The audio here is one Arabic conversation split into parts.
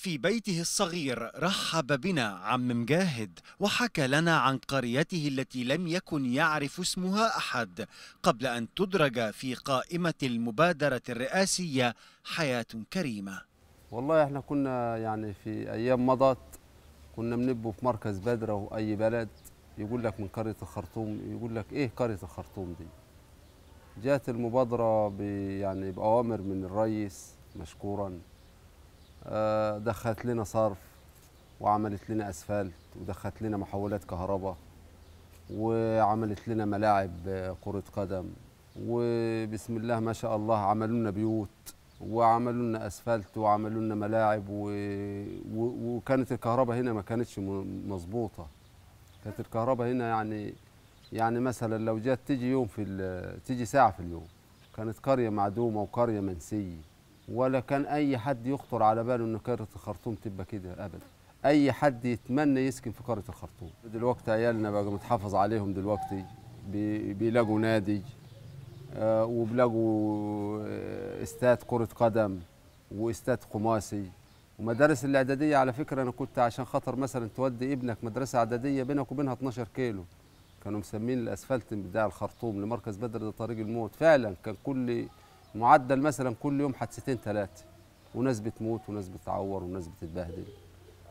في بيته الصغير رحب بنا عم مجاهد وحكى لنا عن قريته التي لم يكن يعرف اسمها احد قبل ان تدرج في قائمه المبادره الرئاسيه حياه كريمه. والله احنا كنا يعني في ايام مضت كنا بنبقوا في مركز بدره واي بلد يقول لك من قريه الخرطوم يقول لك ايه قريه الخرطوم دي. جاءت المبادره يعني باوامر من الرئيس مشكورا آه، دخلت لنا صرف وعملت لنا اسفلت ودخلت لنا محولات كهرباء وعملت لنا ملاعب آه، كره قدم وبسم الله ما شاء الله عملوا لنا بيوت وعملوا لنا اسفلت وعملوا لنا ملاعب و... و... وكانت الكهرباء هنا ما كانتش مظبوطه كانت الكهرباء هنا يعني يعني مثلا لو جت تيجي يوم في ال... تيجي ساعه في اليوم كانت قريه معدومه وقريه منسيه ولا كان اي حد يخطر على باله ان قاره الخرطوم تبقى كده ابدا اي حد يتمنى يسكن في قاره الخرطوم دلوقتي عيالنا بقى متحافظ عليهم دلوقتي بيلاقوا نادي آه، وبلاقوا وبيلاقوا آه، استاد كره قدم واستاد خماسي ومدارس الاعداديه على فكره انا كنت عشان خاطر مثلا تودي ابنك مدرسه اعداديه بينك وبينها 12 كيلو كانوا مسمين الاسفلت بتاع الخرطوم لمركز بدر ده طريق الموت فعلا كان كل معدل مثلا كل يوم حادثتين ثلاثه وناس بتموت وناس بتعور وناس بتتبهدل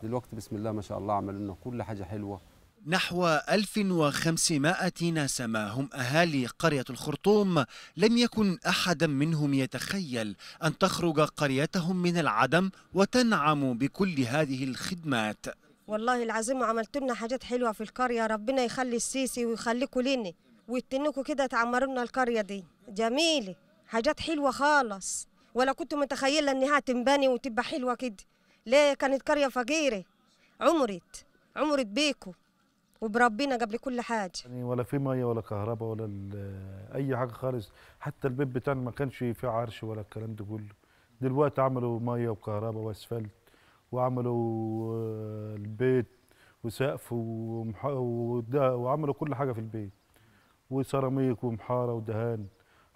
دلوقتي بسم الله ما شاء الله لنا كل حاجه حلوه نحو 1500 نسمة هم أهالي قرية الخرطوم لم يكن أحدا منهم يتخيل أن تخرج قريتهم من العدم وتنعم بكل هذه الخدمات والله العظيم عملتوا لنا حاجات حلوة في القرية ربنا يخلي السيسي ويخليكوا لنا ويتنكوا كده تعمروا لنا القرية دي جميلة حاجات حلوه خالص ولا كنت متخيله انها تنبني وتبقى حلوه كده ليه كانت قريه فقيره عمرت عمرت بيكو وبربنا قبل كل حاجه يعني ولا في ميه ولا كهرباء ولا اي حاجه خالص حتى البيت بتاعنا ما كانش فيه عرش ولا الكلام ده كله دلوقتي عملوا ميه وكهرباء واسفلت وعملوا آه، البيت وسقف ومح... وده... وعملوا كل حاجه في البيت وسيراميك ومحاره ودهان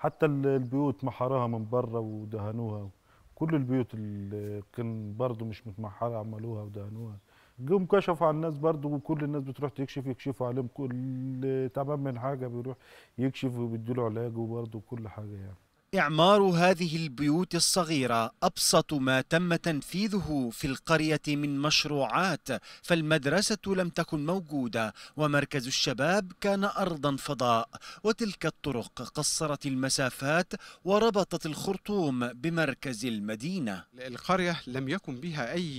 حتى البيوت محاراها من برا ودهنوها كل البيوت اللي كان برضه مش متمحرة عملوها ودهنوها جم كشفوا على الناس برضه وكل الناس بتروح تكشف يكشفوا عليهم كل تمام من حاجه بيروح يكشف وبيدوا له علاج وبرضه كل حاجه يعني إعمار هذه البيوت الصغيرة أبسط ما تم تنفيذه في القرية من مشروعات فالمدرسة لم تكن موجودة ومركز الشباب كان أرضا فضاء وتلك الطرق قصرت المسافات وربطت الخرطوم بمركز المدينة القرية لم يكن بها أي,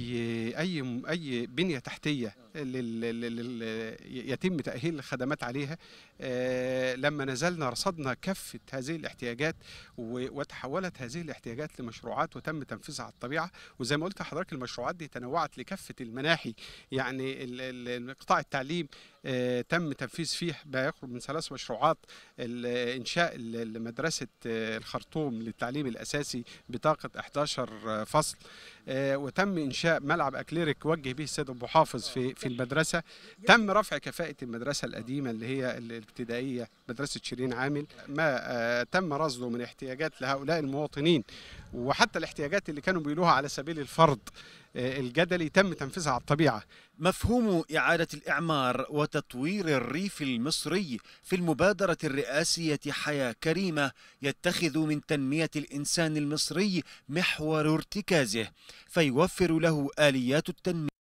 أي, أي بنية تحتية يتم تأهيل الخدمات عليها آه، لما نزلنا رصدنا كافة هذه الاحتياجات وتحولت هذه الاحتياجات لمشروعات وتم تنفيذها على الطبيعة وزي ما قلت لحضرتك المشروعات دي تنوعت لكافة المناحي يعني القطاع التعليم آه، تم تنفيذ فيه ما يقرب من ثلاث مشروعات إنشاء مدرسة آه، الخرطوم للتعليم الأساسي بطاقة 11 آه، فصل وتم إنشاء ملعب أكليريك وجه به السيد أبو حافظ في في المدرسة تم رفع كفاءة المدرسة القديمة اللي هي الابتدائية مدرسة شيرين عامل ما تم رصده من احتياجات لهؤلاء المواطنين وحتى الاحتياجات اللي كانوا بيقولوها على سبيل الفرض آه، الجدلي تم تنفيذها على الطبيعة مفهوم إعادة الإعمار وتطوير الريف المصري في المبادرة الرئاسية حياة كريمة يتخذ من تنمية الإنسان المصري محور ارتكازه فيوفر له آليات التنمية